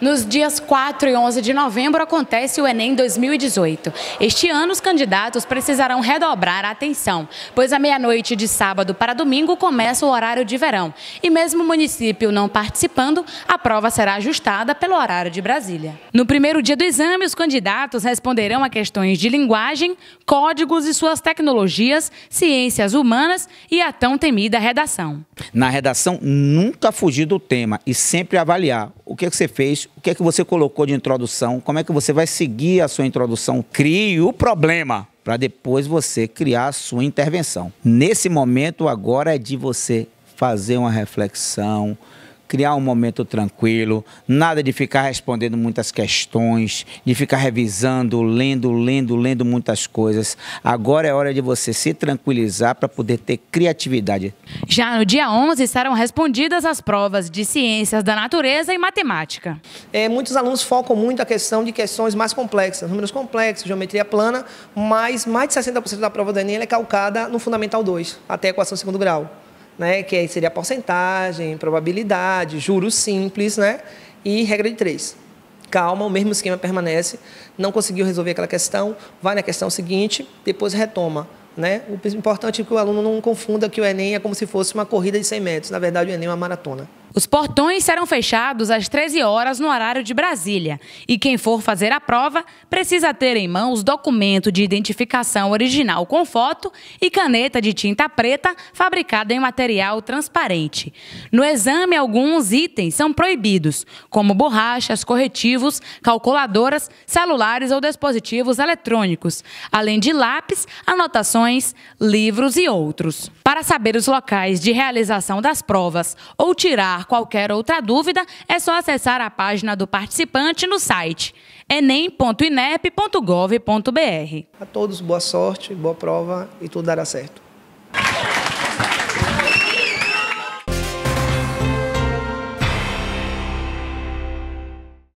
Nos dias 4 e 11 de novembro acontece o Enem 2018. Este ano, os candidatos precisarão redobrar a atenção, pois à meia-noite de sábado para domingo começa o horário de verão. E mesmo o município não participando, a prova será ajustada pelo horário de Brasília. No primeiro dia do exame, os candidatos responderão a questões de linguagem, códigos e suas tecnologias, ciências humanas e a tão temida redação. Na redação, nunca fugir do tema e sempre avaliar o que é que você fez, o que é que você colocou de introdução, como é que você vai seguir a sua introdução. Crie o problema para depois você criar a sua intervenção. Nesse momento agora é de você fazer uma reflexão, criar um momento tranquilo, nada de ficar respondendo muitas questões, de ficar revisando, lendo, lendo, lendo muitas coisas. Agora é hora de você se tranquilizar para poder ter criatividade. Já no dia 11 serão respondidas as provas de ciências da natureza e matemática. É, muitos alunos focam muito a questão de questões mais complexas, números complexos, geometria plana, mas mais de 60% da prova do Enem é calcada no Fundamental 2, até a equação segundo grau né? Que aí seria porcentagem, probabilidade, juros simples, né? E regra de três. Calma, o mesmo esquema permanece. Não conseguiu resolver aquela questão, vai na questão seguinte, depois retoma. Né? O importante é que o aluno não confunda que o Enem é como se fosse uma corrida de 100 metros. Na verdade, o Enem é uma maratona. Os portões serão fechados às 13 horas no horário de Brasília e quem for fazer a prova precisa ter em mãos documento de identificação original com foto e caneta de tinta preta fabricada em material transparente. No exame, alguns itens são proibidos, como borrachas, corretivos, calculadoras, celulares ou dispositivos eletrônicos, além de lápis, anotações, livros e outros. Para saber os locais de realização das provas ou tirar qualquer outra dúvida, é só acessar a página do participante no site enem.inep.gov.br. A todos boa sorte, boa prova e tudo dará certo.